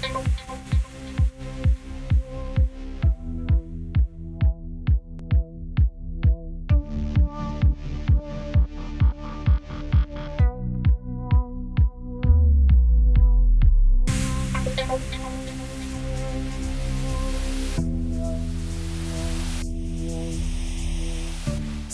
Thank you.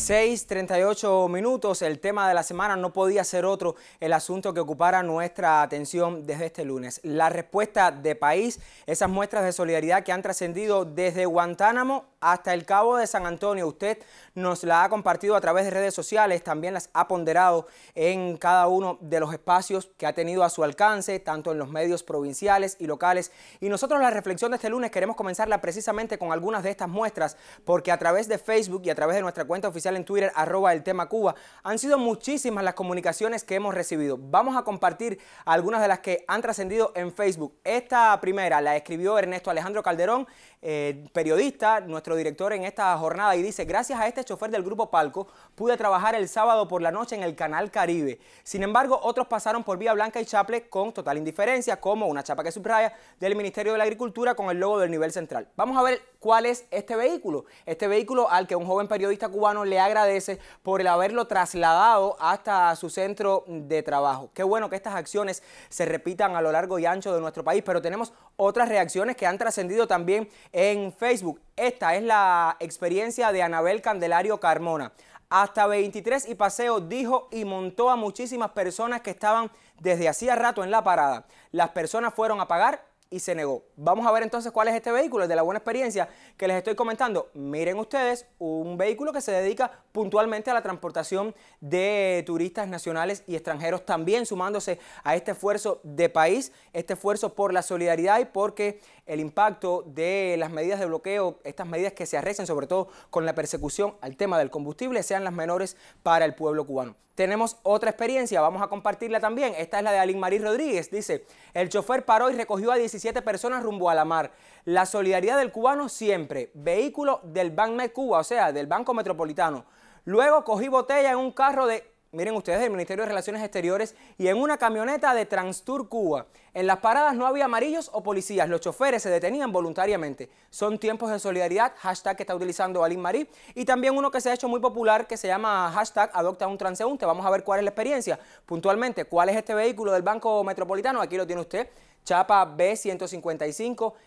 6.38 minutos, el tema de la semana no podía ser otro el asunto que ocupara nuestra atención desde este lunes. La respuesta de país, esas muestras de solidaridad que han trascendido desde Guantánamo hasta el Cabo de San Antonio. Usted nos la ha compartido a través de redes sociales, también las ha ponderado en cada uno de los espacios que ha tenido a su alcance, tanto en los medios provinciales y locales. Y nosotros la reflexión de este lunes queremos comenzarla precisamente con algunas de estas muestras, porque a través de Facebook y a través de nuestra cuenta oficial en Twitter, arroba el tema Cuba, han sido muchísimas las comunicaciones que hemos recibido. Vamos a compartir algunas de las que han trascendido en Facebook. Esta primera la escribió Ernesto Alejandro Calderón, eh, periodista, nuestro director en esta jornada y dice, gracias a este chofer del Grupo Palco pude trabajar el sábado por la noche en el Canal Caribe. Sin embargo, otros pasaron por Vía Blanca y Chaple con total indiferencia, como una chapa que subraya del Ministerio de la Agricultura con el logo del nivel central. Vamos a ver cuál es este vehículo. Este vehículo al que un joven periodista cubano le agradece por el haberlo trasladado hasta su centro de trabajo. Qué bueno que estas acciones se repitan a lo largo y ancho de nuestro país, pero tenemos otras reacciones que han trascendido también en Facebook. Esta es la experiencia de Anabel Candelario Carmona. Hasta 23 y paseo dijo y montó a muchísimas personas que estaban desde hacía rato en la parada. Las personas fueron a pagar y se negó. Vamos a ver entonces cuál es este vehículo, de la buena experiencia que les estoy comentando. Miren ustedes, un vehículo que se dedica puntualmente a la transportación de turistas nacionales y extranjeros, también sumándose a este esfuerzo de país, este esfuerzo por la solidaridad y porque el impacto de las medidas de bloqueo, estas medidas que se arrecen sobre todo con la persecución al tema del combustible, sean las menores para el pueblo cubano. Tenemos otra experiencia, vamos a compartirla también. Esta es la de Alin Marí Rodríguez. Dice, el chofer paró y recogió a 17 personas rumbo a la mar. La solidaridad del cubano siempre. Vehículo del Banco Cuba, o sea, del Banco Metropolitano. Luego cogí botella en un carro de miren ustedes, del Ministerio de Relaciones Exteriores y en una camioneta de Transtur Cuba. En las paradas no había amarillos o policías, los choferes se detenían voluntariamente. Son tiempos de solidaridad, hashtag que está utilizando Alin Marí, y también uno que se ha hecho muy popular que se llama hashtag adopta un transeúnte. Vamos a ver cuál es la experiencia. Puntualmente, ¿cuál es este vehículo del Banco Metropolitano? Aquí lo tiene usted. Chapa B155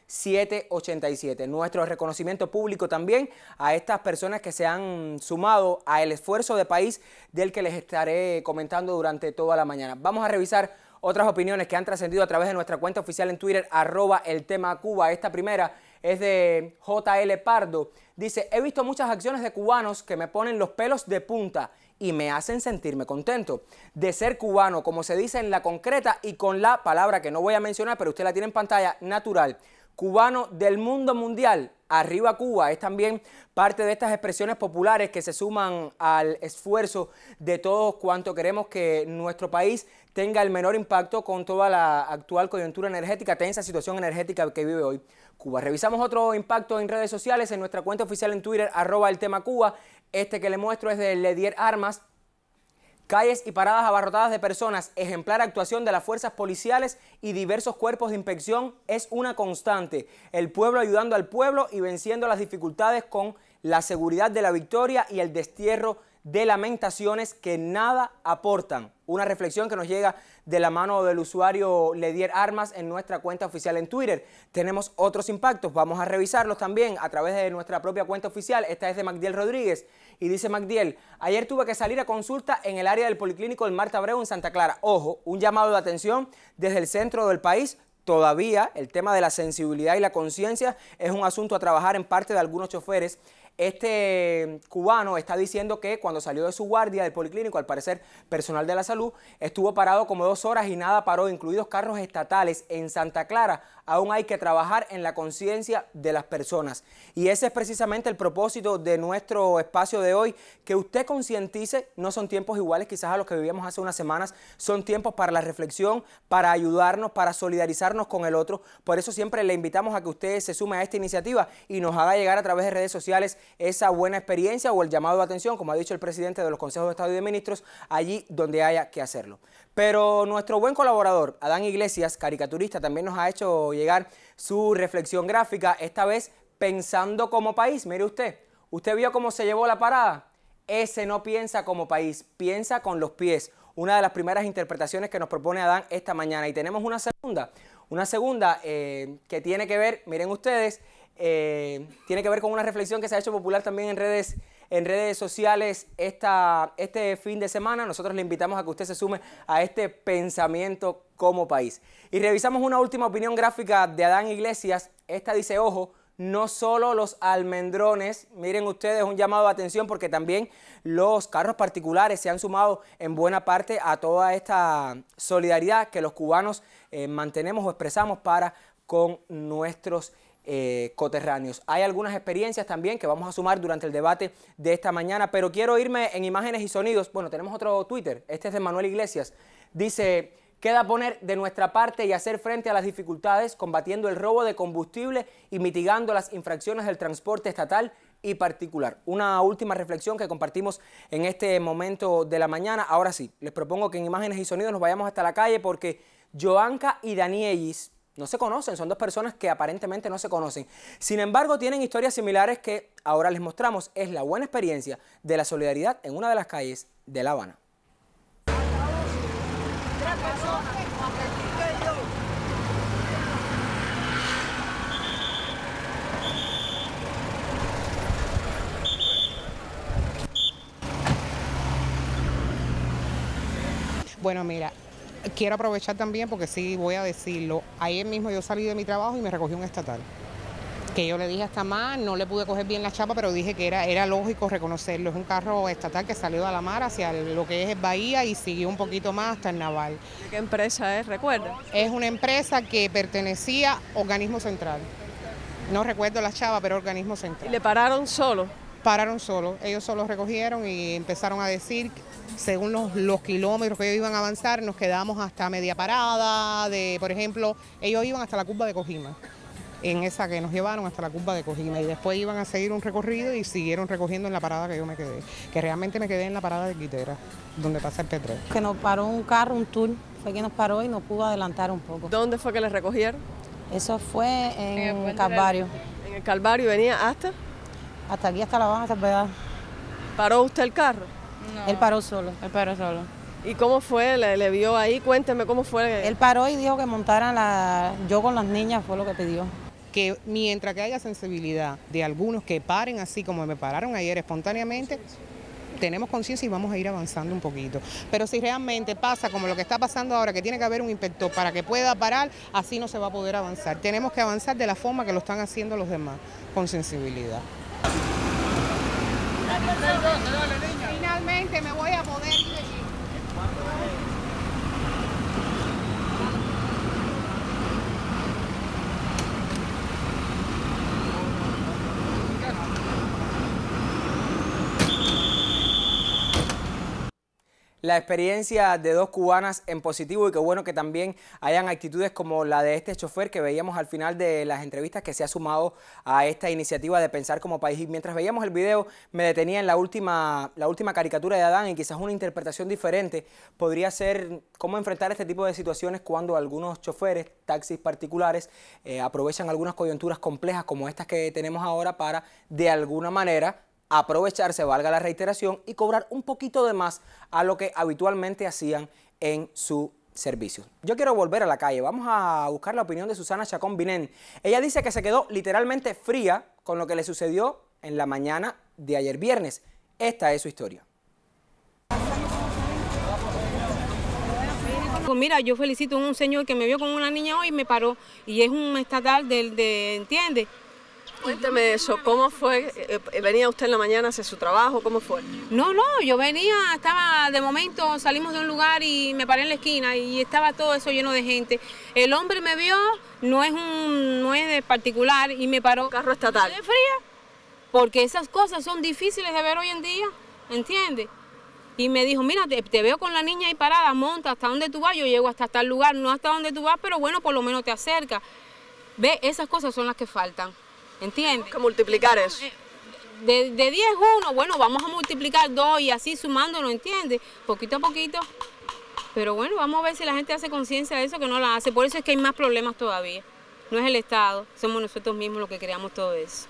787. Nuestro reconocimiento público también a estas personas que se han sumado al esfuerzo de país del que les estaré comentando durante toda la mañana. Vamos a revisar otras opiniones que han trascendido a través de nuestra cuenta oficial en Twitter, arroba el tema Cuba. Esta primera es de JL Pardo. Dice, he visto muchas acciones de cubanos que me ponen los pelos de punta y me hacen sentirme contento de ser cubano, como se dice en la concreta y con la palabra que no voy a mencionar, pero usted la tiene en pantalla, natural. Cubano del mundo mundial, arriba Cuba, es también parte de estas expresiones populares que se suman al esfuerzo de todos cuanto queremos que nuestro país tenga el menor impacto con toda la actual coyuntura energética, tensa situación energética que vive hoy Cuba. Revisamos otro impacto en redes sociales, en nuestra cuenta oficial en Twitter, arroba el tema Cuba. Este que le muestro es de Ledier Armas. Calles y paradas abarrotadas de personas, ejemplar actuación de las fuerzas policiales y diversos cuerpos de inspección es una constante. El pueblo ayudando al pueblo y venciendo las dificultades con la seguridad de la victoria y el destierro de lamentaciones que nada aportan. Una reflexión que nos llega de la mano del usuario Ledier Armas en nuestra cuenta oficial en Twitter. Tenemos otros impactos, vamos a revisarlos también a través de nuestra propia cuenta oficial. Esta es de Magdiel Rodríguez y dice Magdiel, ayer tuve que salir a consulta en el área del Policlínico del Marta Abreu en Santa Clara. Ojo, un llamado de atención desde el centro del país Todavía el tema de la sensibilidad y la conciencia es un asunto a trabajar en parte de algunos choferes este cubano está diciendo que cuando salió de su guardia del policlínico, al parecer personal de la salud, estuvo parado como dos horas y nada paró, incluidos carros estatales en Santa Clara. Aún hay que trabajar en la conciencia de las personas. Y ese es precisamente el propósito de nuestro espacio de hoy, que usted concientice, no son tiempos iguales quizás a los que vivíamos hace unas semanas, son tiempos para la reflexión, para ayudarnos, para solidarizarnos con el otro. Por eso siempre le invitamos a que usted se sume a esta iniciativa y nos haga llegar a través de redes sociales esa buena experiencia o el llamado de atención, como ha dicho el presidente de los Consejos de Estado y de Ministros, allí donde haya que hacerlo. Pero nuestro buen colaborador, Adán Iglesias, caricaturista, también nos ha hecho llegar su reflexión gráfica, esta vez pensando como país. Mire usted, usted vio cómo se llevó la parada. Ese no piensa como país, piensa con los pies. Una de las primeras interpretaciones que nos propone Adán esta mañana. Y tenemos una segunda, una segunda eh, que tiene que ver, miren ustedes, eh, tiene que ver con una reflexión que se ha hecho popular también en redes, en redes sociales este fin de semana. Nosotros le invitamos a que usted se sume a este pensamiento como país. Y revisamos una última opinión gráfica de Adán Iglesias. Esta dice, ojo, no solo los almendrones, miren ustedes un llamado de atención porque también los carros particulares se han sumado en buena parte a toda esta solidaridad que los cubanos eh, mantenemos o expresamos para con nuestros eh, coterráneos. Hay algunas experiencias también que vamos a sumar durante el debate de esta mañana, pero quiero irme en imágenes y sonidos. Bueno, tenemos otro Twitter, este es de Manuel Iglesias. Dice, queda poner de nuestra parte y hacer frente a las dificultades combatiendo el robo de combustible y mitigando las infracciones del transporte estatal y particular. Una última reflexión que compartimos en este momento de la mañana. Ahora sí, les propongo que en imágenes y sonidos nos vayamos hasta la calle porque Joanca y Danielis no se conocen, son dos personas que aparentemente no se conocen. Sin embargo, tienen historias similares que ahora les mostramos. Es la buena experiencia de la solidaridad en una de las calles de La Habana. Bueno, mira, quiero aprovechar también, porque sí voy a decirlo, ayer mismo yo salí de mi trabajo y me recogí un estatal que yo le dije hasta más, no le pude coger bien la chapa, pero dije que era, era lógico reconocerlo. Es un carro estatal que salió de la mar hacia lo que es el Bahía y siguió un poquito más hasta el Naval. ¿Qué empresa es? ¿Recuerda? Es una empresa que pertenecía a Organismo Central. No recuerdo la chapa, pero Organismo Central. ¿Y le pararon solo? pararon solos. Ellos solo recogieron y empezaron a decir, según los, kilómetros que ellos iban a avanzar, nos quedamos hasta media parada, de, por ejemplo, ellos iban hasta la curva de Cojima, en esa que nos llevaron hasta la curva de Cojima, y después iban a seguir un recorrido y siguieron recogiendo en la parada que yo me quedé, que realmente me quedé en la parada de Quitera, donde pasa el P3. Que nos paró un carro, un tour, fue que nos paró y nos pudo adelantar un poco. ¿Dónde fue que les recogieron? Eso fue en, el Calvario. En el Calvario venía hasta... Hasta aquí, hasta la baja dar? ¿Paró usted el carro? No. Él paró solo. Él paró solo. ¿Y cómo fue? ¿Le, le vio ahí? Cuénteme cómo fue. Él paró y dijo que montaran la... Yo con las niñas fue lo que pidió que mientras que haya sensibilidad de algunos que paren así como me pararon ayer espontáneamente, tenemos conciencia y vamos a ir avanzando un poquito. Pero si realmente pasa como lo que está pasando ahora, que tiene que haber un inspector para que pueda parar, así no se va a poder avanzar. Tenemos que avanzar de la forma que lo están haciendo los demás, con sensibilidad. Finalmente me voy a poder la experiencia de dos cubanas en positivo y qué bueno que también hayan actitudes como la de este chofer que veíamos al final de las entrevistas que se ha sumado a esta iniciativa de pensar como país. Y mientras veíamos el video me detenía en la última, la última caricatura de Adán y quizás una interpretación diferente podría ser cómo enfrentar este tipo de situaciones cuando algunos choferes, taxis particulares, eh, aprovechan algunas coyunturas complejas como estas que tenemos ahora para de alguna manera aprovecharse, valga la reiteración, y cobrar un poquito de más a lo que habitualmente hacían en su servicio. Yo quiero volver a la calle. Vamos a buscar la opinión de Susana Chacón Binén. Ella dice que se quedó literalmente fría con lo que le sucedió en la mañana de ayer viernes. Esta es su historia. Pues mira, yo felicito a un señor que me vio con una niña hoy y me paró. Y es un estatal del, de, ¿entiendes? Cuénteme eso, ¿cómo fue? Eh, ¿Venía usted en la mañana hacia su trabajo? ¿Cómo fue? No, no, yo venía, estaba de momento, salimos de un lugar y me paré en la esquina y estaba todo eso lleno de gente. El hombre me vio, no es un, de particular y me paró. Carro estatal. De fría, porque esas cosas son difíciles de ver hoy en día, entiende. Y me dijo, mira, te, te, veo con la niña ahí parada, monta hasta donde tú vas, yo llego hasta tal lugar, no hasta donde tú vas, pero bueno, por lo menos te acerca. Ve, esas cosas son las que faltan. ¿entiendes? Que multiplicar eso. De, de 10 1, bueno, vamos a multiplicar 2 y así sumándolo, ¿entiendes? Poquito a poquito. Pero bueno, vamos a ver si la gente hace conciencia de eso, que no la hace. Por eso es que hay más problemas todavía. No es el Estado, somos nosotros mismos los que creamos todo eso.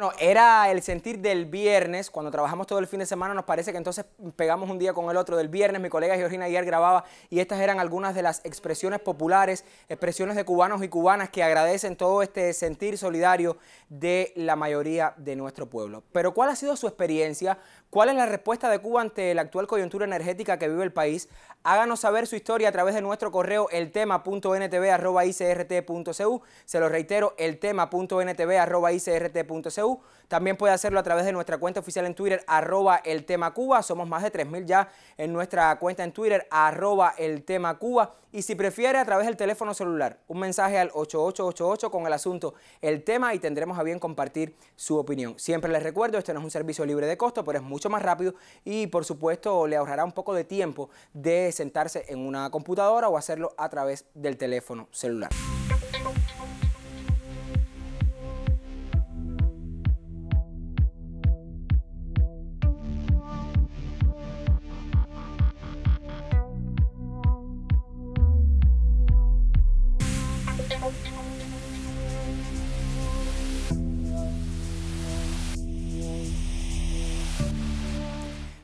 Bueno, era el sentir del viernes, cuando trabajamos todo el fin de semana, nos parece que entonces pegamos un día con el otro. Del viernes, mi colega Georgina ayer grababa y estas eran algunas de las expresiones populares, expresiones de cubanos y cubanas que agradecen todo este sentir solidario de la mayoría de nuestro pueblo. Pero ¿cuál ha sido su experiencia? ¿Cuál es la respuesta de Cuba ante la actual coyuntura energética que vive el país? Háganos saber su historia a través de nuestro correo eltema.ntv.icrt.cu. Se lo reitero, eltema.ntv.icrt.cu también puede hacerlo a través de nuestra cuenta oficial en Twitter, arroba el tema Cuba. Somos más de 3.000 ya en nuestra cuenta en Twitter, arroba el tema Cuba. Y si prefiere, a través del teléfono celular, un mensaje al 8888 con el asunto el tema y tendremos a bien compartir su opinión. Siempre les recuerdo, este no es un servicio libre de costo, pero es mucho más rápido y por supuesto le ahorrará un poco de tiempo de sentarse en una computadora o hacerlo a través del teléfono celular.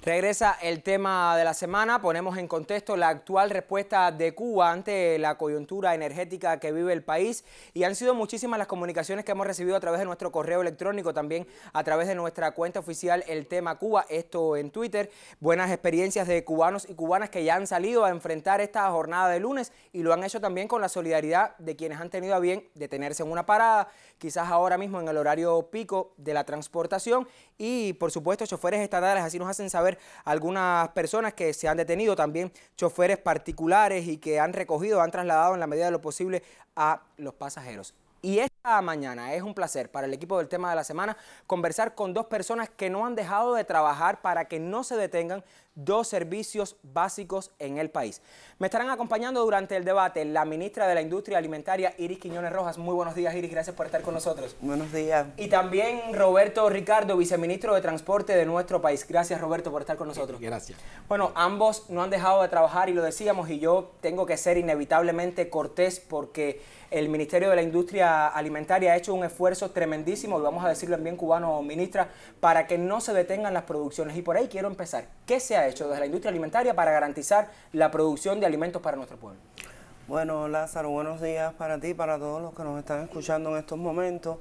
Regresa el tema de la semana, ponemos en contexto la actual respuesta de Cuba ante la coyuntura energética que vive el país y han sido muchísimas las comunicaciones que hemos recibido a través de nuestro correo electrónico, también a través de nuestra cuenta oficial El Tema Cuba, esto en Twitter, buenas experiencias de cubanos y cubanas que ya han salido a enfrentar esta jornada de lunes y lo han hecho también con la solidaridad de quienes han tenido a bien detenerse en una parada, quizás ahora mismo en el horario pico de la transportación y por supuesto choferes estatales así nos hacen saber algunas personas que se han detenido, también choferes particulares y que han recogido, han trasladado en la medida de lo posible a los pasajeros. Y esta mañana es un placer para el equipo del tema de la semana conversar con dos personas que no han dejado de trabajar para que no se detengan dos servicios básicos en el país. Me estarán acompañando durante el debate la ministra de la Industria Alimentaria, Iris Quiñones Rojas. Muy buenos días, Iris, gracias por estar con nosotros. Buenos días. Y también Roberto Ricardo, viceministro de Transporte de nuestro país. Gracias, Roberto, por estar con nosotros. Gracias. Bueno, ambos no han dejado de trabajar y lo decíamos y yo tengo que ser inevitablemente cortés porque el Ministerio de la Industria Alimentaria ha hecho un esfuerzo tremendísimo, y vamos a decirlo en bien cubano, ministra, para que no se detengan las producciones. Y por ahí quiero empezar. ¿Qué se ha hecho desde la industria alimentaria para garantizar la producción de alimentos para nuestro pueblo? Bueno, Lázaro, buenos días para ti, y para todos los que nos están escuchando en estos momentos.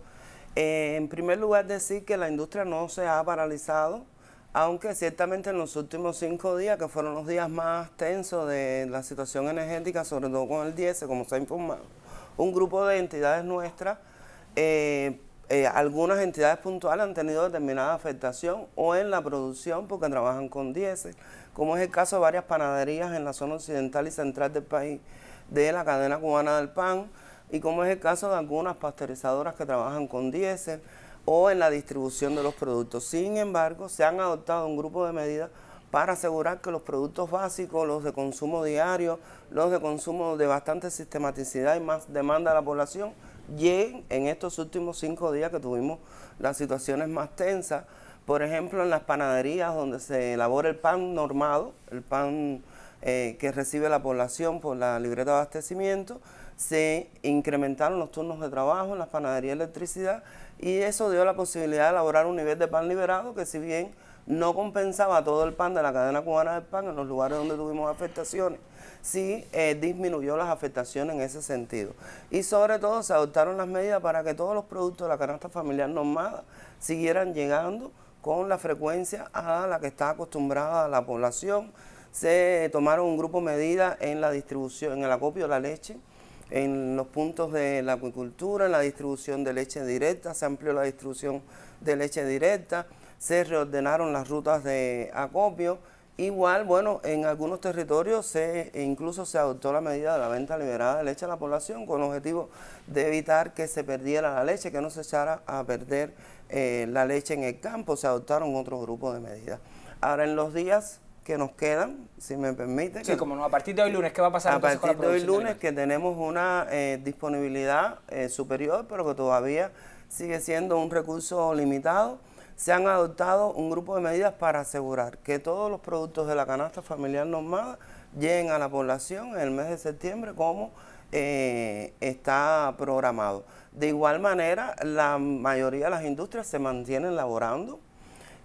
Eh, en primer lugar, decir que la industria no se ha paralizado, aunque ciertamente en los últimos cinco días, que fueron los días más tensos de la situación energética, sobre todo con el 10, como se ha informado, un grupo de entidades nuestras, eh, eh, algunas entidades puntuales han tenido determinada afectación o en la producción porque trabajan con diésel, como es el caso de varias panaderías en la zona occidental y central del país de la cadena cubana del pan y como es el caso de algunas pasteurizadoras que trabajan con diésel o en la distribución de los productos. Sin embargo, se han adoptado un grupo de medidas para asegurar que los productos básicos, los de consumo diario, los de consumo de bastante sistematicidad y más demanda de la población, lleguen en estos últimos cinco días que tuvimos las situaciones más tensas. Por ejemplo, en las panaderías donde se elabora el pan normado, el pan eh, que recibe la población por la libreta de abastecimiento, se incrementaron los turnos de trabajo en las panaderías de electricidad y eso dio la posibilidad de elaborar un nivel de pan liberado que si bien no compensaba todo el pan de la cadena cubana del pan en los lugares donde tuvimos afectaciones. Sí eh, disminuyó las afectaciones en ese sentido. Y sobre todo se adoptaron las medidas para que todos los productos de la canasta familiar normada siguieran llegando con la frecuencia a la que está acostumbrada la población. Se tomaron un grupo de medidas en la distribución, en el acopio de la leche, en los puntos de la acuicultura, en la distribución de leche directa, se amplió la distribución de leche directa se reordenaron las rutas de acopio. Igual, bueno, en algunos territorios se, e incluso se adoptó la medida de la venta liberada de leche a la población con el objetivo de evitar que se perdiera la leche, que no se echara a perder eh, la leche en el campo. Se adoptaron otros grupos de medidas. Ahora, en los días que nos quedan, si me permite. Sí, como no, a partir de hoy lunes, ¿qué va a pasar? A partir de hoy lunes, que tenemos una eh, disponibilidad eh, superior, pero que todavía sigue siendo un recurso limitado se han adoptado un grupo de medidas para asegurar que todos los productos de la canasta familiar normada lleguen a la población en el mes de septiembre como eh, está programado. De igual manera, la mayoría de las industrias se mantienen laborando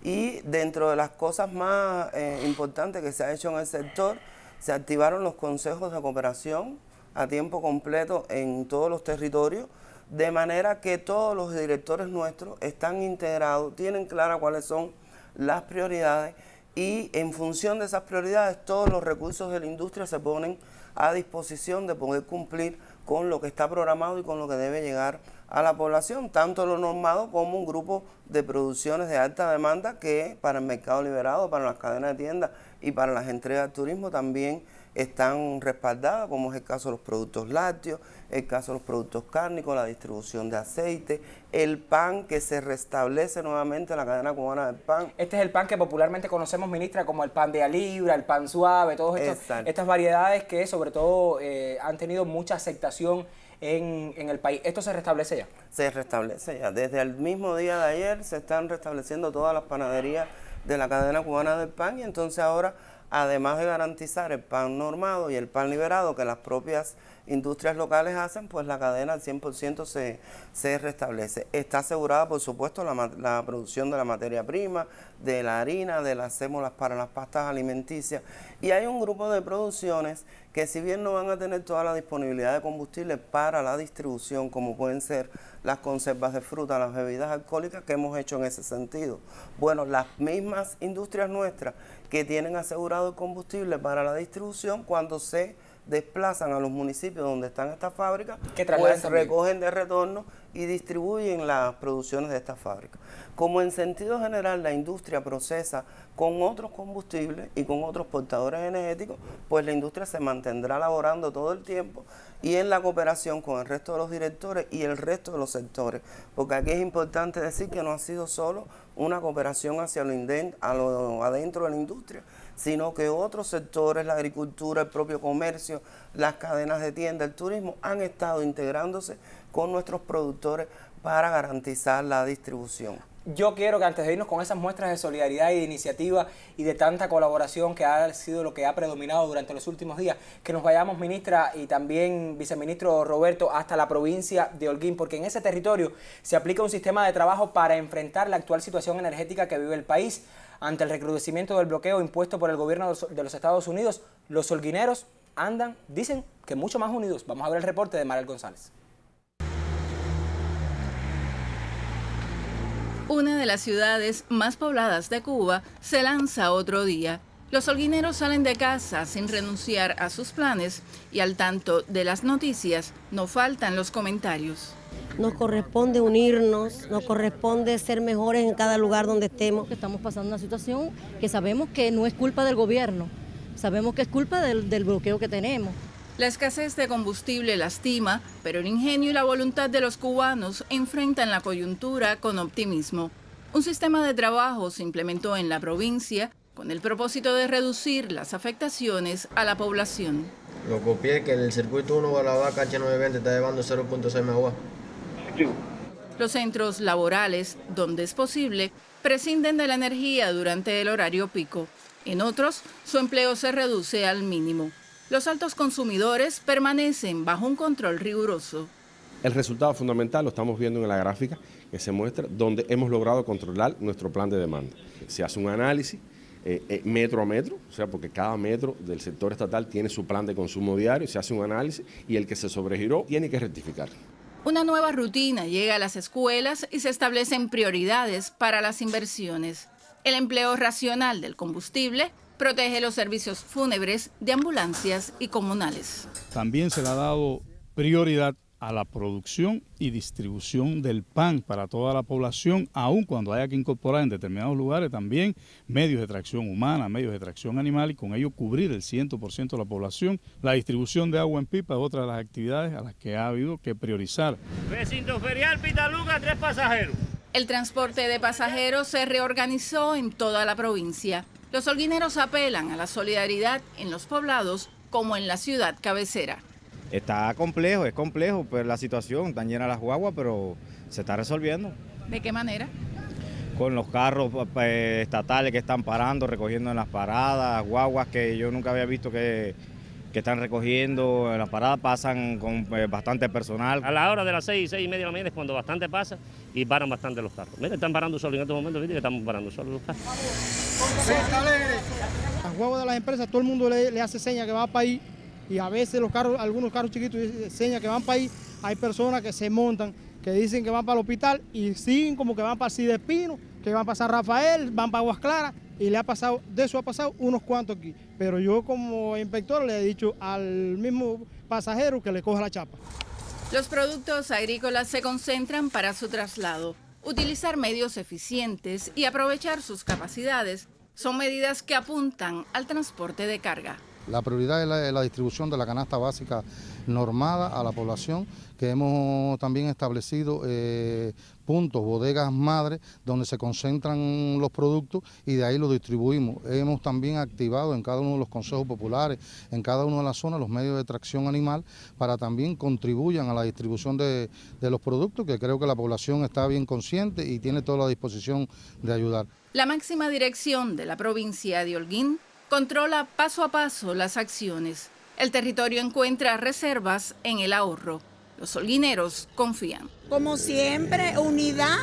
y dentro de las cosas más eh, importantes que se ha hecho en el sector, se activaron los consejos de cooperación a tiempo completo en todos los territorios de manera que todos los directores nuestros están integrados, tienen claras cuáles son las prioridades y en función de esas prioridades todos los recursos de la industria se ponen a disposición de poder cumplir con lo que está programado y con lo que debe llegar a la población, tanto lo normado como un grupo de producciones de alta demanda que para el mercado liberado, para las cadenas de tiendas y para las entregas de turismo también están respaldadas, como es el caso de los productos lácteos, el caso de los productos cárnicos, la distribución de aceite, el pan que se restablece nuevamente en la cadena cubana del pan. Este es el pan que popularmente conocemos, ministra, como el pan de alibra, el pan suave, todas estas variedades que sobre todo eh, han tenido mucha aceptación en, en, el país. ¿Esto se restablece ya? Se restablece ya. Desde el mismo día de ayer se están restableciendo todas las panaderías de la cadena cubana del pan y entonces ahora además de garantizar el pan normado y el pan liberado que las propias industrias locales hacen, pues la cadena al 100% se, restablece. Está asegurada, por supuesto, la, la, producción de la materia prima, de la harina, de las cémolas para las pastas alimenticias. Y hay un grupo de producciones que si bien no van a tener toda la disponibilidad de combustible para la distribución, como pueden ser las conservas de fruta, las bebidas alcohólicas, que hemos hecho en ese sentido. Bueno, las mismas industrias nuestras que tienen asegurado el combustible para la distribución cuando se desplazan a los municipios donde están estas fábricas, pues recogen de retorno y distribuyen las producciones de estas fábricas. Como en sentido general la industria procesa con otros combustibles y con otros portadores energéticos, pues la industria se mantendrá laborando todo el tiempo y en la cooperación con el resto de los directores y el resto de los sectores. Porque aquí es importante decir que no ha sido solo una cooperación hacia lo, adentro de la industria, sino que otros sectores, la agricultura, el propio comercio, las cadenas de tienda, el turismo, han estado integrándose con nuestros productores para garantizar la distribución yo quiero que antes de irnos con esas muestras de solidaridad y de iniciativa y de tanta colaboración que ha sido lo que ha predominado durante los últimos días, que nos vayamos, ministra, y también viceministro Roberto, hasta la provincia de Holguín, porque en ese territorio se aplica un sistema de trabajo para enfrentar la actual situación energética que vive el país. Ante el recrudecimiento del bloqueo impuesto por el gobierno de los Estados Unidos, los holguineros andan, dicen que mucho más unidos. Vamos a ver el reporte de Marel González. Una de las ciudades más pobladas de Cuba se lanza otro día. Los holguineros salen de casa sin renunciar a sus planes y al tanto de las noticias no faltan los comentarios. Nos corresponde unirnos, nos corresponde ser mejores en cada lugar donde estemos. Estamos pasando una situación que sabemos que no es culpa del gobierno, sabemos que es culpa del, del bloqueo que tenemos. La escasez de combustible lastima, pero el ingenio y la voluntad de los cubanos enfrentan la coyuntura con optimismo. Un sistema de trabajo se implementó en la provincia con el propósito de reducir las afectaciones a la población. Lo copié que el circuito 1 de la H920 está llevando 0.6 MW. Los centros laborales, donde es posible, prescinden de la energía durante el horario pico. En otros, su empleo se reduce al mínimo los altos consumidores permanecen bajo un control riguroso. El resultado fundamental lo estamos viendo en la gráfica que se muestra donde hemos logrado controlar nuestro plan de demanda. Se hace un análisis eh, eh, metro a metro, o sea, porque cada metro del sector estatal tiene su plan de consumo diario, se hace un análisis y el que se sobregiró tiene que rectificar. Una nueva rutina llega a las escuelas y se establecen prioridades para las inversiones. El empleo racional del combustible protege los servicios fúnebres de ambulancias y comunales. También se le ha dado prioridad a la producción y distribución del pan para toda la población, aun cuando haya que incorporar en determinados lugares también medios de tracción humana, medios de tracción animal y con ello cubrir el 100% de la población. La distribución de agua en pipa es otra de las actividades a las que ha habido que priorizar. Recinto Ferial Pitaluga, tres pasajeros. El transporte de pasajeros se reorganizó en toda la provincia. Los holguineros apelan a la solidaridad en los poblados como en la ciudad cabecera. Está complejo, es complejo pero pues, la situación, están llenas las guaguas, pero se está resolviendo. ¿De qué manera? Con los carros eh, estatales que están parando, recogiendo en las paradas, guaguas que yo nunca había visto que que están recogiendo en la parada pasan con eh, bastante personal. A la hora de las 6, seis y media de la mañana es cuando bastante pasa y paran bastante los carros. Mira, están parando solo en estos momentos, viste que estamos parando solo los carros. A huevos de las empresas, todo el mundo le, hace señas que va para ahí y a veces los carros, algunos carros chiquitos eh, señas que van para ahí. Hay personas que se montan, que dicen que van para el hospital y siguen como que van para Pino, que van para San Rafael, van para Aguas Claras y le ha pasado, de eso ha pasado unos cuantos aquí. Pero yo como inspector le he dicho al mismo pasajero que le coja la chapa. Los productos agrícolas se concentran para su traslado. Utilizar medios eficientes y aprovechar sus capacidades son medidas que apuntan al transporte de carga. La prioridad es la, distribución de la canasta básica normada a la población, que hemos también establecido eh, puntos, bodegas madres, donde se concentran los productos y de ahí los distribuimos. Hemos también activado en cada uno de los consejos populares, en cada una de las zonas, los medios de tracción animal para también contribuyan a la distribución de, de los productos, que creo que la población está bien consciente y tiene toda la disposición de ayudar. La máxima dirección de la provincia de Holguín controla paso a paso las acciones. El territorio encuentra reservas en el ahorro. Los holguineros confían. Como siempre, unidad,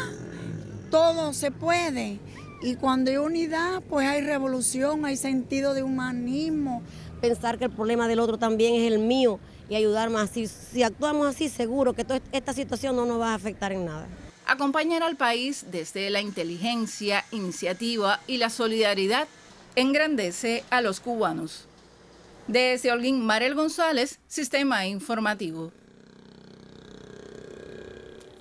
todo se puede. Y cuando hay unidad, pues hay revolución, hay sentido de humanismo. Pensar que el problema del otro también es el mío y ayudar más. Si, si actuamos así, seguro que esta situación no nos va a afectar en nada. Acompañar al país desde la inteligencia, iniciativa y la solidaridad engrandece a los cubanos. Desde Holguín, Marel González, Sistema Informativo.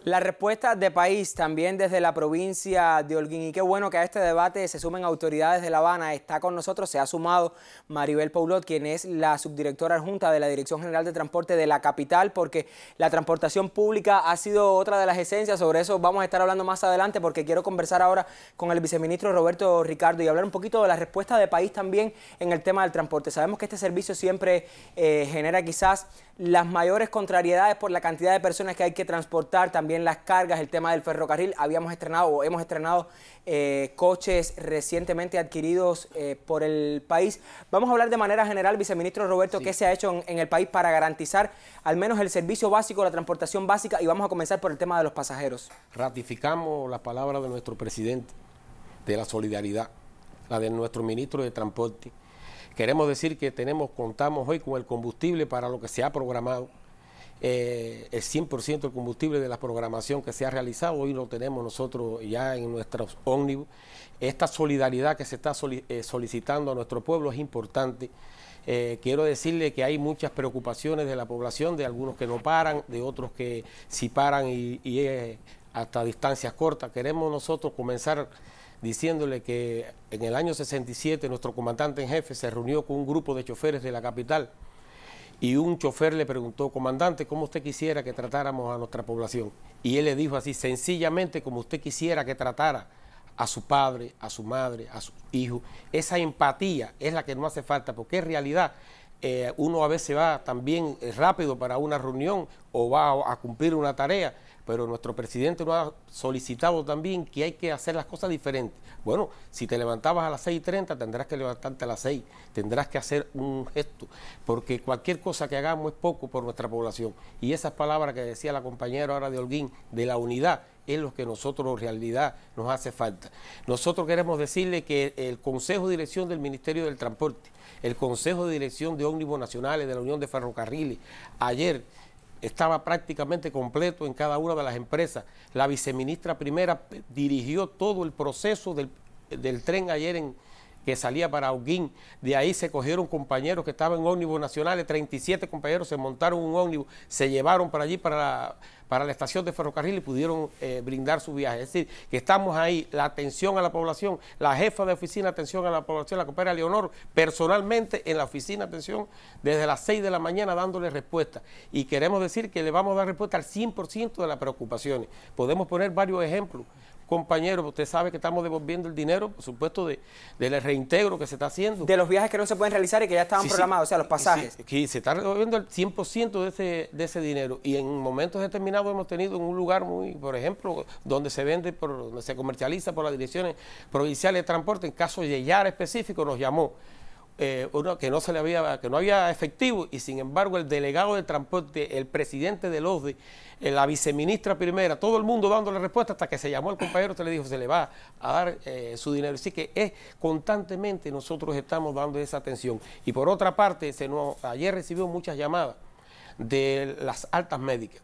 La respuesta de país también desde la provincia de Holguín. Y qué bueno que a este debate se sumen autoridades de La Habana. Está con nosotros, se ha sumado Maribel Paulot, quien es la subdirectora adjunta de la Dirección General de Transporte de la capital, porque la transportación pública ha sido otra de las esencias. Sobre eso vamos a estar hablando más adelante, porque quiero conversar ahora con el viceministro Roberto Ricardo y hablar un poquito de la respuesta de país también en el tema del transporte. Sabemos que este servicio siempre eh, genera quizás las mayores contrariedades por la cantidad de personas que hay que transportar también en las cargas, el tema del ferrocarril. Habíamos estrenado o hemos estrenado eh, coches recientemente adquiridos eh, por el país. Vamos a hablar de manera general, viceministro Roberto, qué se ha hecho en, en, el país para garantizar al menos el servicio básico, la transportación básica y vamos a comenzar por el tema de los pasajeros. Ratificamos las palabras de nuestro presidente de la solidaridad, la de nuestro ministro de Transporte. Queremos decir que tenemos, contamos hoy con el combustible para lo que se ha programado eh, el 100% del combustible de la programación que se ha realizado, hoy lo tenemos nosotros ya en nuestros ómnibus. Esta solidaridad que se está eh, solicitando a nuestro pueblo es importante. Eh, quiero decirle que hay muchas preocupaciones de la población, de algunos que no paran, de otros que sí paran y, y hasta distancias cortas. Queremos nosotros comenzar diciéndole que en el año 67 nuestro comandante en jefe se reunió con un grupo de choferes de la capital y un chofer le preguntó, comandante, ¿cómo usted quisiera que tratáramos a nuestra población? Y él le dijo así, sencillamente como usted quisiera que tratara a su padre, a su madre, a su hijo. Esa empatía es la que no hace falta, porque en realidad eh, uno a veces va también eh, rápido para una reunión o va a cumplir una tarea pero nuestro presidente nos ha solicitado también que hay que hacer las cosas diferentes. Bueno, si te levantabas a las 6.30, tendrás que levantarte a las 6, tendrás que hacer un gesto, porque cualquier cosa que hagamos es poco por nuestra población. Y esas palabras que decía la compañera ahora de Holguín, de la unidad, es lo que nosotros en realidad nos hace falta. Nosotros queremos decirle que el Consejo de Dirección del Ministerio del Transporte, el Consejo de Dirección de Ómnibus Nacionales de la Unión de Ferrocarriles, ayer estaba prácticamente completo en cada una de las empresas. La viceministra primera eh, dirigió todo el proceso del, tren ayer en, que salía para Auguín. De ahí se cogieron compañeros que estaban en ómnibus nacionales, 37 compañeros se montaron un ómnibus, se llevaron para allí, para la, para la estación de ferrocarril y pudieron eh, brindar su viaje. Es decir, que estamos ahí, la atención a la población, la jefa de oficina atención a la población, la compañera Leonor, personalmente en la oficina atención desde las 6 de la mañana dándole respuesta. Y queremos decir que le vamos a dar respuesta al 100% de las preocupaciones. Podemos poner varios ejemplos compañeros, usted sabe que estamos devolviendo el dinero, por supuesto, del reintegro que se está haciendo. De los viajes que no se pueden realizar y que ya estaban programados, o sea, los pasajes. Sí, se está devolviendo el 100% de ese, de ese dinero. Y en momentos determinados hemos tenido un lugar muy, por ejemplo, donde se vende, por, donde se comercializa por las direcciones provinciales de transporte, en caso de llegar específico, nos llamó eh, uno que no se le había, que no había efectivo, y sin embargo el delegado de transporte, el presidente del OSDE, de eh, la viceministra primera, todo el mundo dando la respuesta hasta que se llamó el compañero, usted le dijo, se le va a dar eh, su dinero. Así que es constantemente nosotros estamos dando esa atención. Y por otra parte, ayer recibió muchas llamadas de las altas médicas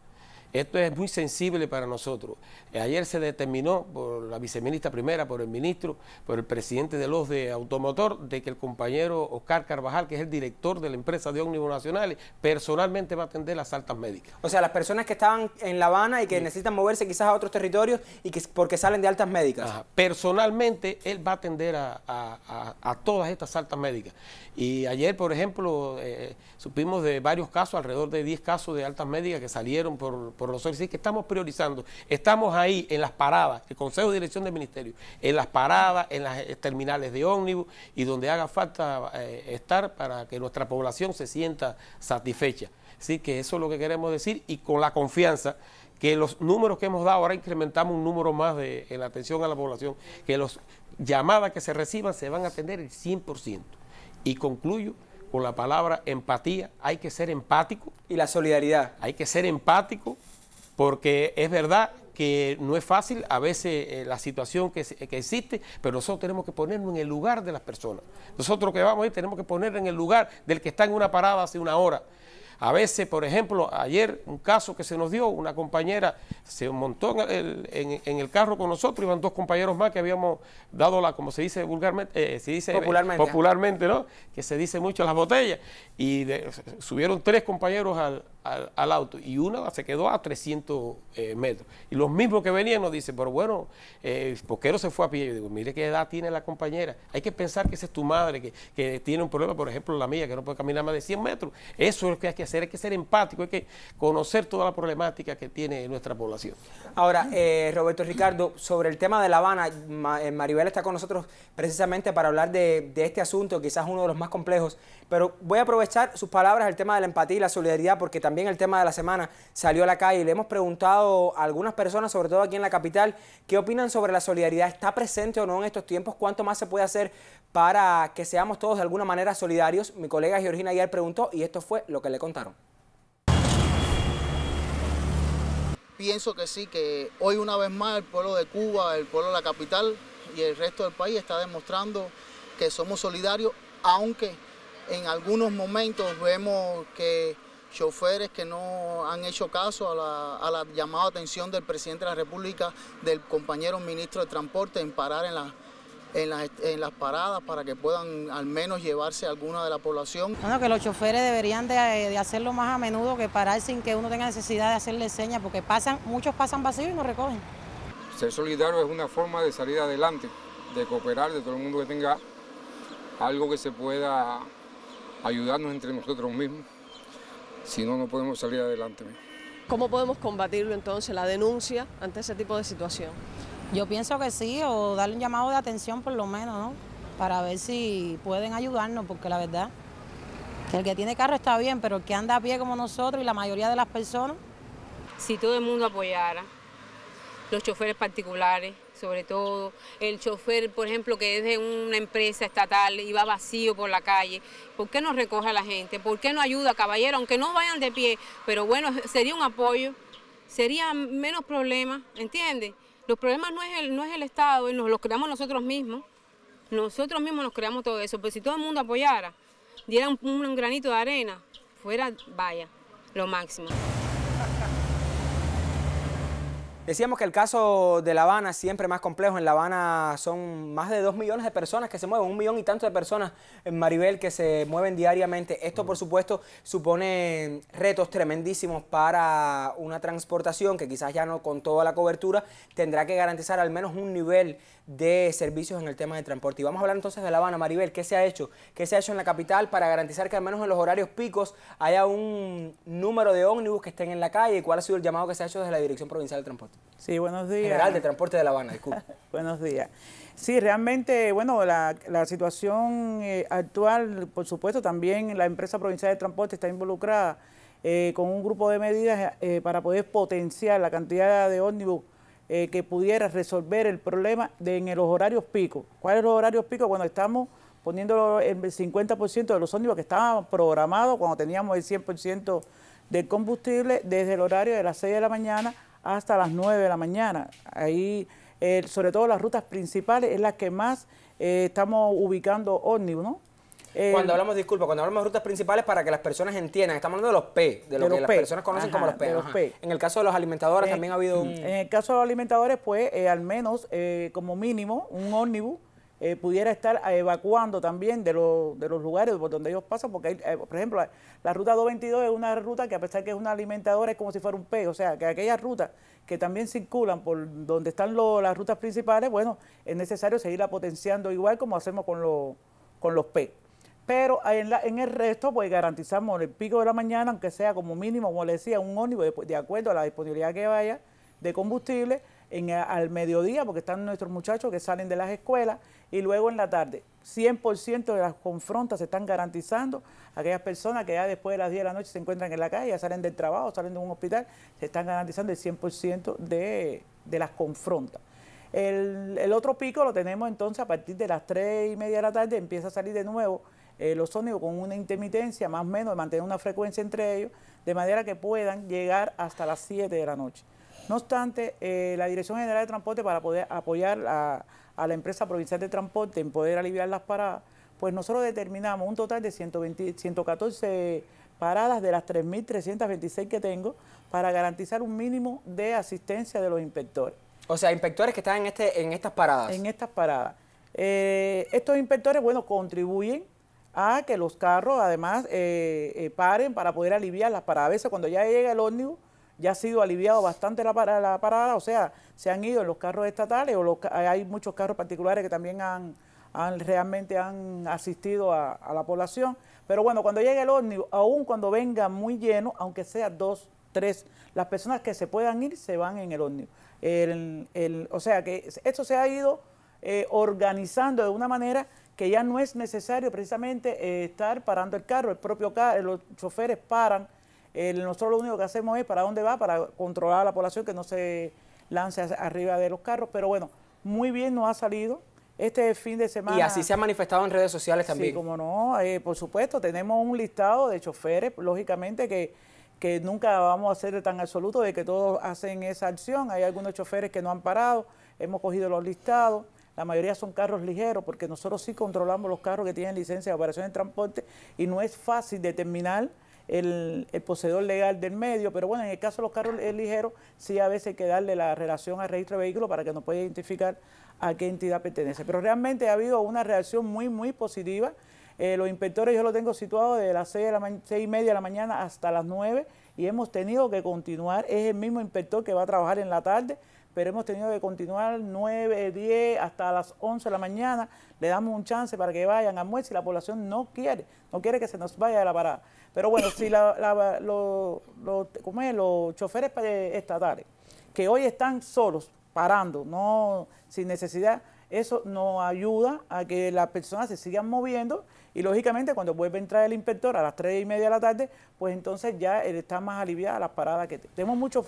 esto es muy sensible para nosotros. Ayer se determinó por la viceministra primera, por el ministro, por el presidente de los de Automotor, de que el compañero Oscar Carvajal, que es el director de la empresa de ómnibus nacionales, personalmente va a atender las altas médicas. O sea, las personas que estaban en La Habana y que necesitan moverse quizás a otros territorios y que porque salen de altas médicas. Personalmente, él va a atender a, todas estas altas médicas. Y ayer, por ejemplo, eh, supimos de varios casos, alrededor de 10 casos de altas médicas que salieron por por nosotros sí que estamos priorizando. Estamos ahí en las paradas, el Consejo de Dirección del Ministerio, en las paradas, en las eh, terminales de ómnibus y donde haga falta eh, estar para que nuestra población se sienta satisfecha. Así que eso es lo que queremos decir y con la confianza que los números que hemos dado, ahora incrementamos un número más de, la atención a la población, que las llamadas que se reciban se van a atender el 100%. Y concluyo con la palabra empatía, hay que ser empático. Y la solidaridad. Hay que ser empático porque es verdad que no es fácil a veces eh, la situación que, existe, pero nosotros tenemos que ponernos en el lugar de las personas. Nosotros que vamos a ir tenemos que poner en el lugar del que está en una parada hace una hora, a veces, por ejemplo, ayer un caso que se nos dio, una compañera se montó en el, carro con nosotros, iban dos compañeros más que habíamos dado la, como se dice vulgarmente, eh, se dice eh, popularmente. ¿no? Que se dice mucho las botellas. Y subieron tres compañeros al, auto y una se quedó a 300 eh, metros. Y los mismos que venían nos dicen, pero bueno, el Poquero se fue a pie. Yo digo, mire qué edad tiene la compañera. Hay que pensar que esa es tu madre, que, que tiene un problema, por ejemplo, la mía, que no puede caminar más de 100 metros. Eso es lo que hay que hay que ser empático, hay que conocer toda la problemática que tiene nuestra población. Ahora, eh, Roberto Ricardo, sobre el tema de La Habana, eh, Maribel está con nosotros precisamente para hablar de, de este asunto, quizás uno de los más complejos pero voy a aprovechar sus palabras, el tema de la empatía y la solidaridad, porque también el tema de la semana salió a la calle y le hemos preguntado a algunas personas, sobre todo aquí en la capital, qué opinan sobre la solidaridad. ¿Está presente o no en estos tiempos? ¿Cuánto más se puede hacer para que seamos todos de alguna manera solidarios? Mi colega Georgina ayer preguntó y esto fue lo que le contaron. Pienso que sí, que hoy una vez más el pueblo de Cuba, el pueblo de la capital y el resto del país está demostrando que somos solidarios, aunque en algunos momentos vemos que choferes que no han hecho caso a la, llamada de atención del presidente de la República, del compañero ministro de Transporte, en parar en las en las, paradas para que puedan al menos llevarse alguna de la población. Bueno, que los choferes deberían eh, de, hacerlo más a menudo que parar sin que uno tenga necesidad de hacerle señas, porque pasan, muchos pasan vacíos y no recogen. Ser solidario es una forma de salir adelante, de cooperar, de todo el mundo que tenga algo que se pueda ayudarnos entre nosotros mismos, si no, no podemos salir adelante. ¿Cómo podemos combatirlo entonces, la denuncia ante ese tipo de situación? Yo pienso que sí, o darle un llamado de atención por lo menos, ¿no? Para ver si pueden ayudarnos, porque la verdad, el que tiene carro está bien, pero el que anda a pie como nosotros y la mayoría de las personas. Si todo el mundo apoyara, los choferes particulares, sobre todo, el chofer, por ejemplo, que es de una empresa estatal y va vacío por la calle, ¿por qué no recoge a la gente? ¿Por qué no ayuda, caballero? Aunque no vayan de pie, pero bueno, sería un apoyo, sería menos problemas, ¿entiendes? Los problemas no es el, no es el Estado, los creamos nosotros mismos, nosotros mismos nos creamos todo eso, pero pues si todo el mundo apoyara, diera un granito de arena, fuera, vaya, lo máximo. Decíamos que el caso de La Habana siempre más complejo. En La Habana son más de dos millones de personas que se mueven, un millón y tanto de personas en eh, Maribel que se mueven diariamente. Esto, por supuesto, supone retos tremendísimos para una transportación que quizás ya no con toda la cobertura tendrá que garantizar al menos un nivel de servicios en el tema de transporte. Y vamos a hablar entonces de La Habana. Maribel, ¿qué se ha hecho? ¿Qué se ha hecho en la capital para garantizar que al menos en los horarios picos haya un número de ómnibus que estén en la calle? ¿Y cuál ha sido el llamado que se ha hecho desde la Dirección Provincial de Transporte? Sí, buenos días. General de Transporte de La Habana, disculpe. buenos días. Sí, realmente, bueno, la, situación eh, actual, por supuesto, también la empresa provincial de transporte está involucrada eh, con un grupo de medidas eh, para poder potenciar la cantidad de ómnibus eh, que pudiera resolver el problema de, en los horarios pico. ¿Cuáles son los horarios pico? Cuando estamos poniendo el 50% de los ómnibus que estaban programados cuando teníamos el 100% del combustible desde el horario de las 6 de la mañana hasta las 9 de la mañana. Ahí, eh, sobre todo las rutas principales, es las que más eh, estamos ubicando ómnibus, ¿no? cuando eh, hablamos, disculpa, cuando hablamos de rutas principales para que las personas entiendan, estamos hablando de los P, de lo que las personas conocen como los P, En el caso de los alimentadores eh, también ha habido un... En el caso de los alimentadores, pues eh, al menos como mínimo un ómnibus pudiera estar evacuando también de, los, de los lugares por donde ellos pasan, porque, por ejemplo, la, ruta 222 es una ruta que a pesar que es una alimentadora es como si fuera un P, o sea, que aquellas rutas que también circulan por donde están las rutas principales, bueno, es necesario seguirla potenciando igual como hacemos con, con los P pero en, el resto pues garantizamos el pico de la mañana, aunque sea como mínimo, como le decía, un ónibus de, acuerdo a la disponibilidad que vaya de combustible, al mediodía, porque están nuestros muchachos que salen de las escuelas, y luego en la tarde. 100% de las confrontas se están garantizando. Aquellas personas que ya después de las 10 de la noche se encuentran en la calle, ya salen del trabajo, salen de un hospital, se están garantizando el 100% de, las confrontas. El, el otro pico lo tenemos entonces a partir de las 3 y media de la tarde, empieza a salir de nuevo eh, los sonidos con una intermitencia más o menos, de mantener una frecuencia entre ellos, de manera que puedan llegar hasta las 7 de la noche. No obstante, eh, la Dirección General de Transporte, para poder apoyar a, la empresa provincial de transporte en poder aliviar las paradas, pues nosotros determinamos un total de 120, 114 paradas de las 3.326 que tengo para garantizar un mínimo de asistencia de los inspectores. O sea, inspectores que están en, este, en estas paradas. En estas paradas. Eh, estos inspectores, bueno, contribuyen a que los carros además eh, eh, paren para poder aliviar las paradas. a veces cuando ya llega el ómnibus, ya ha sido aliviado bastante la, la parada, o sea, se han ido los carros estatales o hay muchos carros particulares que también han, realmente han asistido a, la población. Pero bueno, cuando llega el ómnibus, aún cuando venga muy lleno, aunque sea dos, tres, las personas que se puedan ir se van en el ómnibus. o sea que esto se ha ido eh, organizando de una manera que ya no es necesario precisamente eh, estar parando el carro, el propio carro, eh, los choferes paran, nosotros lo único que hacemos es para dónde va, para controlar a la población que no se lance arriba de los carros, pero bueno, muy bien nos ha salido, este fin de semana. Y así se ha manifestado en redes sociales también. Sí, como no, eh, por supuesto, tenemos un listado de choferes, lógicamente que, que nunca vamos a ser tan absolutos de que todos hacen esa acción. Hay algunos choferes que no han parado, hemos cogido los listados. La mayoría son carros ligeros porque nosotros sí controlamos los carros que tienen licencia de operación de transporte y no es fácil determinar el, poseedor legal del medio, pero bueno, en el caso de los carros eh, ligeros, sí a veces hay que darle la relación al registro de vehículos para que nos pueda identificar a qué entidad pertenece. Pero realmente ha habido una reacción muy, muy positiva. Eh, los inspectores yo lo tengo situado de las 6, seis y media de la mañana hasta las 9 y hemos tenido que continuar. Es el mismo inspector que va a trabajar en la tarde, pero hemos tenido que continuar 9, 10, hasta las 11 de la mañana. Le damos un chance para que vayan a muerte la población no quiere, no quiere que se nos vaya de la parada. Pero bueno, si la, los choferes estatales, que hoy están solos, parando, no sin necesidad, eso nos ayuda a que las personas se sigan moviendo y lógicamente cuando vuelve a entrar el inspector a las 3 y media de la tarde, pues entonces ya está más aliviada las paradas que tenemos. Muchos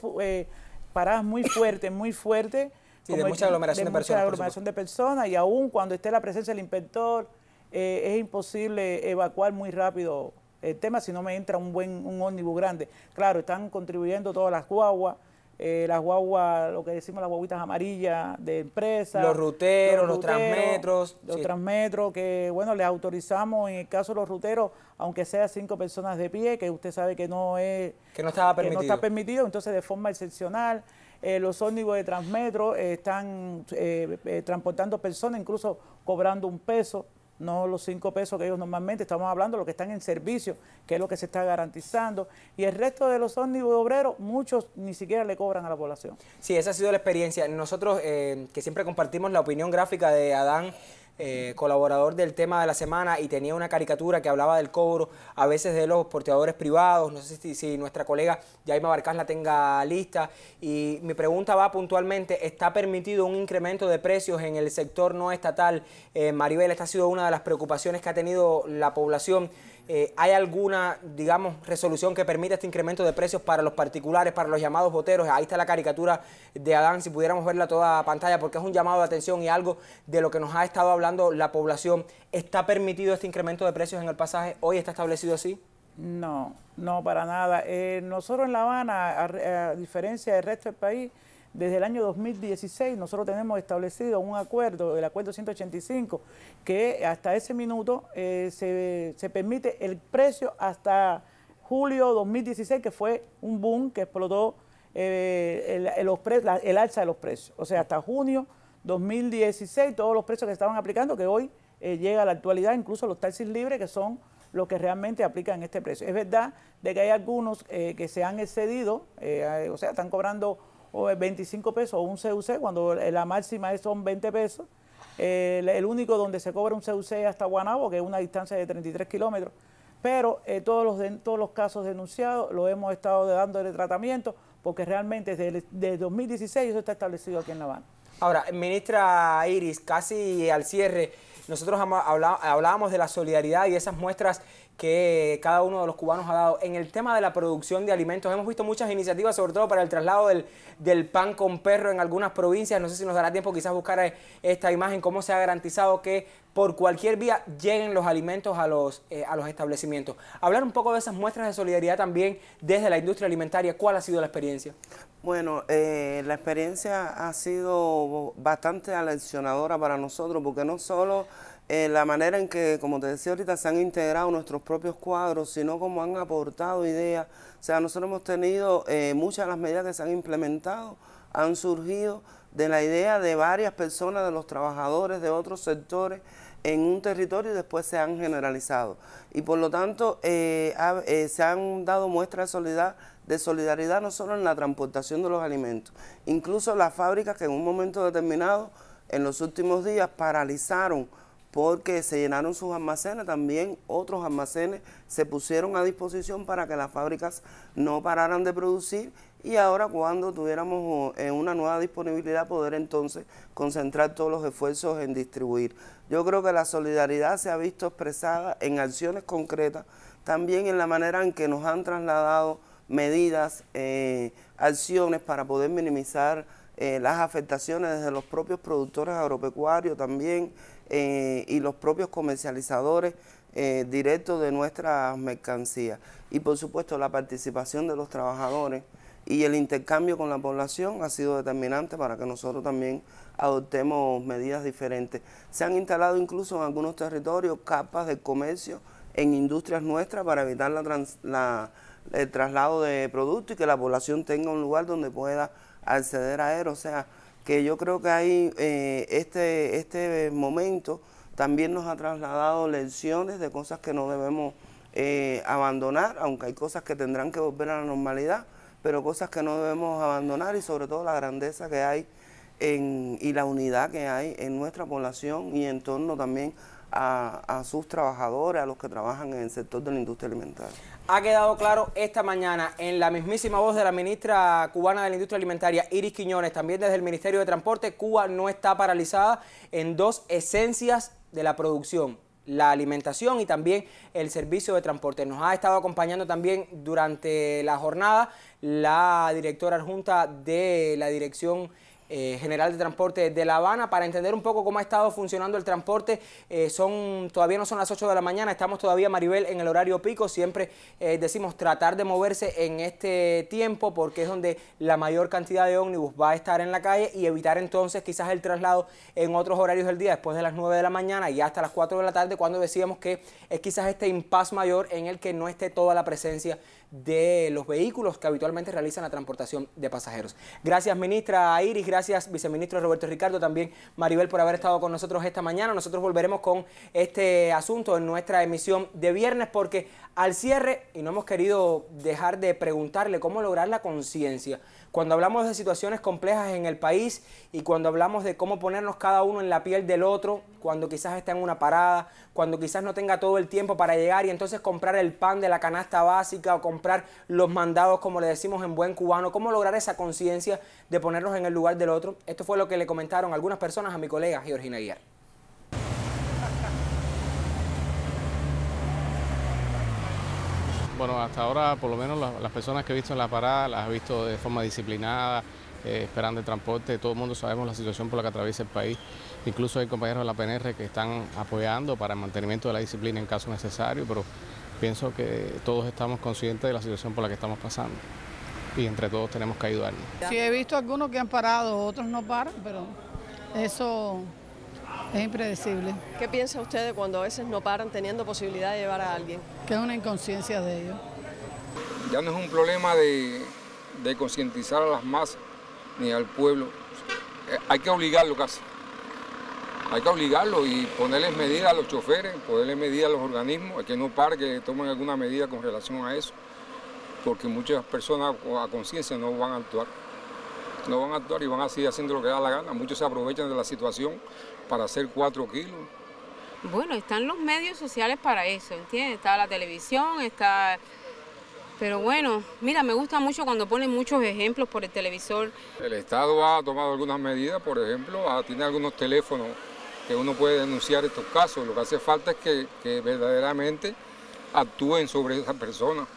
paradas muy fuertes, muy fuertes. Y de mucha aglomeración de, de personas. Mucha aglomeración de personas y aún cuando esté la presencia del inspector eh, es imposible evacuar muy rápido el tema si no me entra un buen un ómnibus grande. Claro, están contribuyendo todas las guaguas, eh, las guaguas, lo que decimos las guaguitas amarillas de empresas. Los ruteros, los, transmetros. Los transmetros que, bueno, les autorizamos en el caso de los ruteros, aunque sea cinco personas de pie, que usted sabe que no es... Que no estaba permitido. no está permitido, entonces de forma excepcional. Eh, los ómnibus de transmetro eh, están eh, transportando personas, incluso cobrando un peso no los cinco pesos que ellos normalmente, estamos hablando de que están en servicio, que es lo que se está garantizando, y el resto de los ómnibus obreros, muchos ni siquiera le cobran a la población. Sí, esa ha sido la experiencia. Nosotros, eh, que siempre compartimos la opinión gráfica de Adán eh, colaborador del tema de la semana y tenía una caricatura que hablaba del cobro a veces de los porteadores privados, no sé si, si nuestra colega Jaime Barcas la tenga lista. Y mi pregunta va puntualmente, ¿está permitido un incremento de precios en el sector no estatal? Eh, Maribel, esta ha sido una de las preocupaciones que ha tenido la población eh, ¿Hay alguna, digamos, resolución que permita este incremento de precios para los particulares, para los llamados boteros? Ahí está la caricatura de Adán, si pudiéramos verla toda a pantalla, porque es un llamado de atención y algo de lo que nos ha estado hablando la población. ¿Está permitido este incremento de precios en el pasaje? ¿Hoy está establecido así? No, no, para nada. Eh, nosotros en La Habana, a diferencia del resto del país, desde el año 2016 nosotros tenemos establecido un acuerdo, el acuerdo 185, que hasta ese minuto eh, se, permite el precio hasta julio 2016, que fue un boom que explotó eh, el, alza de los precios. O sea, hasta junio 2016, todos los precios que estaban aplicando, que hoy eh, llega a la actualidad, incluso los taxis libres, que son los que realmente aplican este precio. Es verdad de que hay algunos que se han excedido, o sea, están cobrando o 25 pesos o un CUC, cuando la máxima es, son 20 pesos. el único donde se cobra un CUC es hasta Guanabo, que es una distancia de 33 kilómetros. Pero eh, todos, los, todos los casos denunciados lo hemos estado dando de tratamiento porque realmente desde, desde 2016 eso está establecido aquí en La Habana. Ahora, ministra Iris, casi al cierre, nosotros hablábamos de la solidaridad y esas muestras que cada uno de los cubanos ha dado. En el tema de la producción de alimentos, hemos visto muchas iniciativas, sobre todo para el traslado del, pan con perro en algunas provincias. No sé si nos dará tiempo quizás buscar eh, esta imagen, cómo se ha garantizado que por cualquier vía lleguen los alimentos a los, eh, a los establecimientos. Hablar un poco de esas muestras de solidaridad también desde la industria alimentaria, ¿cuál ha sido la experiencia? Bueno, eh, la experiencia ha sido bastante aleccionadora para nosotros porque no solo eh, la manera en que, como te decía ahorita, se han integrado nuestros propios cuadros, sino como han aportado ideas. O sea, nosotros hemos tenido eh, muchas de las medidas que se han implementado, han surgido de la idea de varias personas, de los trabajadores, de otros sectores en un territorio y después se han generalizado. Y por lo tanto, eh, se han dado muestras de solidaridad no solo en la transportación de los alimentos, incluso las fábricas que en un momento determinado, en los últimos días, paralizaron porque se llenaron sus almacenes, también otros almacenes se pusieron a disposición para que las fábricas no pararan de producir y ahora cuando tuviéramos eh, una nueva disponibilidad poder entonces concentrar todos los esfuerzos en distribuir. Yo creo que la solidaridad se ha visto expresada en acciones concretas, también en la manera en que nos han trasladado medidas, eh, acciones para poder minimizar eh, las afectaciones desde los propios productores agropecuarios también, eh, y los propios comercializadores eh, directos de nuestras mercancías. Y por supuesto la participación de los trabajadores y el intercambio con la población ha sido determinante para que nosotros también adoptemos medidas diferentes. Se han instalado incluso en algunos territorios capas de comercio en industrias nuestras para evitar la, el traslado de productos y que la población tenga un lugar donde pueda acceder a él. O sea, que yo creo que ahí eh, este, este momento también nos ha trasladado lecciones de cosas que no debemos eh, abandonar, aunque hay cosas que tendrán que volver a la normalidad, pero cosas que no debemos abandonar y sobre todo la grandeza que hay en, y la unidad que hay en nuestra población y en torno también a, sus trabajadores, a los que trabajan en el sector de la industria alimentaria. Ha quedado claro esta mañana en la mismísima voz de la ministra cubana de la Industria Alimentaria, Iris Quiñones, también desde el Ministerio de Transporte, Cuba no está paralizada en dos esencias de la producción, la alimentación y también el servicio de transporte. Nos ha estado acompañando también durante la jornada la directora adjunta de la Dirección eh, general de Transporte de La Habana para entender un poco cómo ha estado funcionando el transporte. Eh, son Todavía no son las 8 de la mañana, estamos todavía, Maribel, en el horario pico. Siempre eh, decimos tratar de moverse en este tiempo porque es donde la mayor cantidad de ómnibus va a estar en la calle y evitar entonces quizás el traslado en otros horarios del día, después de las 9 de la mañana y hasta las 4 de la tarde, cuando decíamos que es quizás este impasse mayor en el que no esté toda la presencia de los vehículos que habitualmente realizan la transportación de pasajeros. Gracias, ministra Iris, gracias, viceministro Roberto Ricardo, también Maribel por haber estado con nosotros esta mañana. Nosotros volveremos con este asunto en nuestra emisión de viernes porque al cierre, y no hemos querido dejar de preguntarle cómo lograr la conciencia cuando hablamos de situaciones complejas en el país y cuando hablamos de cómo ponernos cada uno en la piel del otro, cuando quizás está en una parada, cuando quizás no tenga todo el tiempo para llegar y entonces comprar el pan de la canasta básica o comprar los mandados, como le decimos en buen cubano, cómo lograr esa conciencia de ponernos en el lugar del otro. Esto fue lo que le comentaron algunas personas a mi colega Georgina Aguiar. Bueno, hasta ahora por lo menos las, personas que he visto en la parada las he visto de forma disciplinada, eh, esperando el transporte, todo el mundo sabemos la situación por la que atraviesa el país. Incluso hay compañeros de la PNR que están apoyando para el mantenimiento de la disciplina en caso necesario, pero pienso que todos estamos conscientes de la situación por la que estamos pasando y entre todos tenemos que ayudarnos. Sí, he visto algunos que han parado, otros no paran, pero eso es impredecible. ¿Qué piensa usted de cuando a veces no paran teniendo posibilidad de llevar a alguien? Que es una inconsciencia de ellos. Ya no es un problema de, concientizar a las masas ni al pueblo. Eh, hay que obligarlo casi. Hay que obligarlo y ponerles medidas a los choferes, ponerles medidas a los organismos, a que no parque que tomen alguna medida con relación a eso, porque muchas personas a conciencia no van a actuar no van a actuar y van a seguir haciendo lo que da la gana. Muchos se aprovechan de la situación para hacer cuatro kilos. Bueno, están los medios sociales para eso, ¿entiendes? Está la televisión, está... Pero bueno, mira, me gusta mucho cuando ponen muchos ejemplos por el televisor. El Estado ha tomado algunas medidas, por ejemplo, ah, tiene algunos teléfonos que uno puede denunciar estos casos. Lo que hace falta es que, que verdaderamente actúen sobre esas personas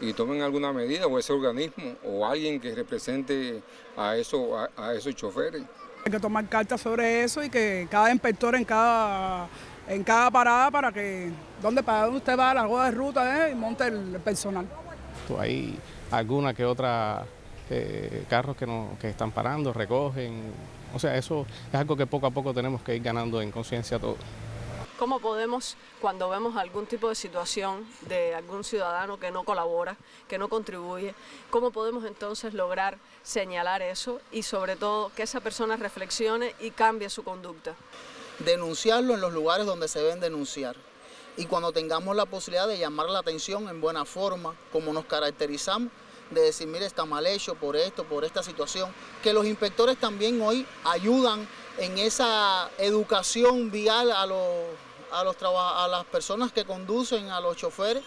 y tomen alguna medida o ese organismo o alguien que represente a, esos choferes. Hay que tomar cartas sobre eso y que cada inspector en cada, en cada parada para que donde para dónde usted va a la rueda de ruta eh, y monte el, personal. Hay alguna que otra eh, carros que están parando, recogen. O sea, eso es algo que poco a poco tenemos que ir ganando en conciencia todos cómo podemos, cuando vemos algún tipo de situación de algún ciudadano que no colabora, que no contribuye, cómo podemos entonces lograr señalar eso y sobre todo que esa persona reflexione y cambie su conducta. Denunciarlo en los lugares donde se ven denunciar. Y cuando tengamos la posibilidad de llamar la atención en buena forma, como nos caracterizamos, de decir, mire, está mal hecho por esto, por esta situación, que los inspectores también hoy ayudan en esa educación vial a los a, a las personas que conducen, a los choferes.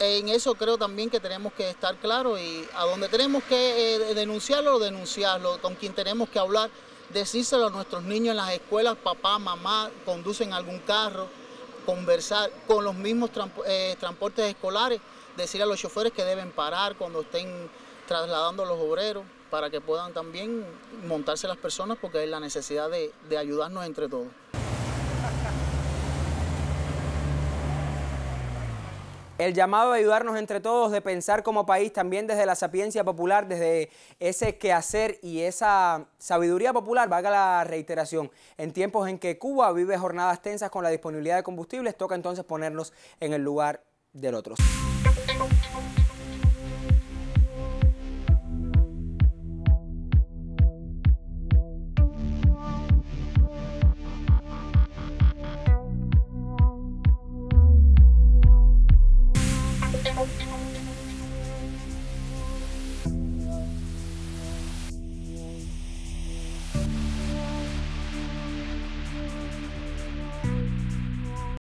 En eso creo también que tenemos que estar claros y a donde tenemos que eh, denunciarlo denunciarlo, denunciarlo, con quien tenemos que hablar, decírselo a nuestros niños en las escuelas, papá, mamá, conducen algún carro, conversar con los mismos eh, transportes escolares, decir a los choferes que deben parar cuando estén trasladando los obreros para que puedan también montarse las personas porque hay la necesidad de ayudarnos entre todos. El llamado a ayudarnos entre todos de pensar como país también desde la sapiencia popular, desde ese quehacer y esa sabiduría popular, valga la reiteración, en tiempos en que Cuba vive jornadas tensas con la disponibilidad de combustibles, toca entonces ponernos en el lugar del otro.